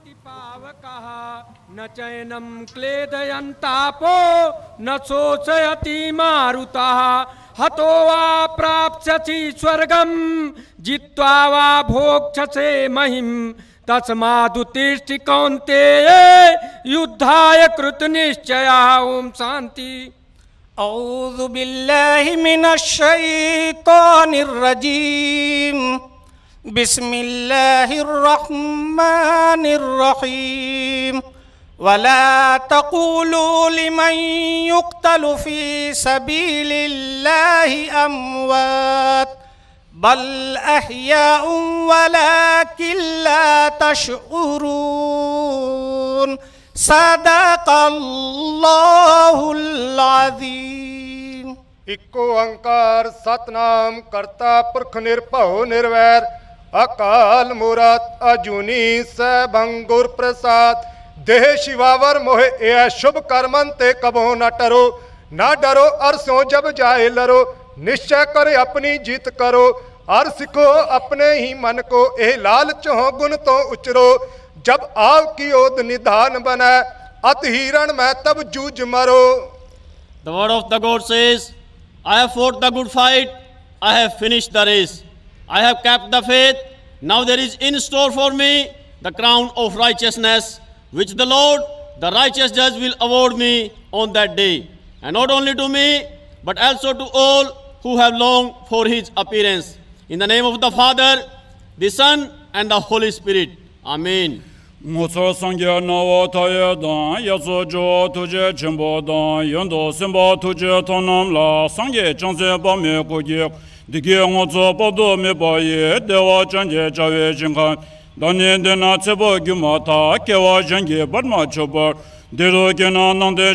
कोटि पावकः न चैनं क्लेदयन्तापो न शोषयति मारुतः हतो वा प्राप्स्यसि स्वर्गं जित्वा वा भोक्षसे महिम तस्मादुतिष्ठि कौन्तेये युद्धाय कृतनिश्चयः ॐ शान्ति औदु बिल्लाहि मिनश्शैतानिर्रजीम् بسم الله الرحمن الرحيم ولا تقولوا لمن يقتل في سبيل الله اموات بل احياء ولكن لا تشعرون صدق الله العظيم ਇਕੋ ਅੰਕਾਰ ਸਤਨਾਮ ਕਰਤਾ ਪੁਰਖ ਨਿਰਭਉ ਨਿਰਵੈਰ अकाल मुराद अजुनी स प्रसाद देह शिवावर मोहे ए शुभ कर्मन ते कबो न टरो ना डरो अरसों जब जाए लरो निश्चय कर अपनी जीत करो और सिखो अपने ही मन को ए लाल चहो गुण तो उचरो जब आव की ओद निधान बने अत हिरण में तब जूझ मरो the word of the God says I have fought the good fight I have finish the race I have kept the faith. Now there is in store for me the crown of righteousness, which the Lord, the righteous judge, will award me on that day. And not only to me, but also to all who have longed for his appearance. In the name of the Father, the Son, and the Holy Spirit. Amen. tuje tuje tonam la, me dikye ngo tso padu mi pa ye dewa chanje chawe chingan dani dina tsepo gyuma ta kewa chanje barma chobar dido kina nante